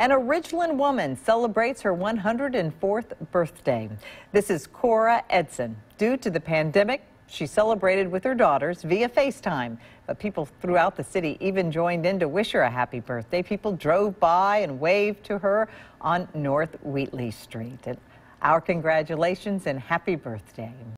An Ridgeland woman celebrates her 104th birthday. This is Cora Edson. Due to the pandemic, she celebrated with her daughters via FaceTime. But people throughout the city even joined in to wish her a happy birthday. People drove by and waved to her on North Wheatley Street. And our congratulations and happy birthday.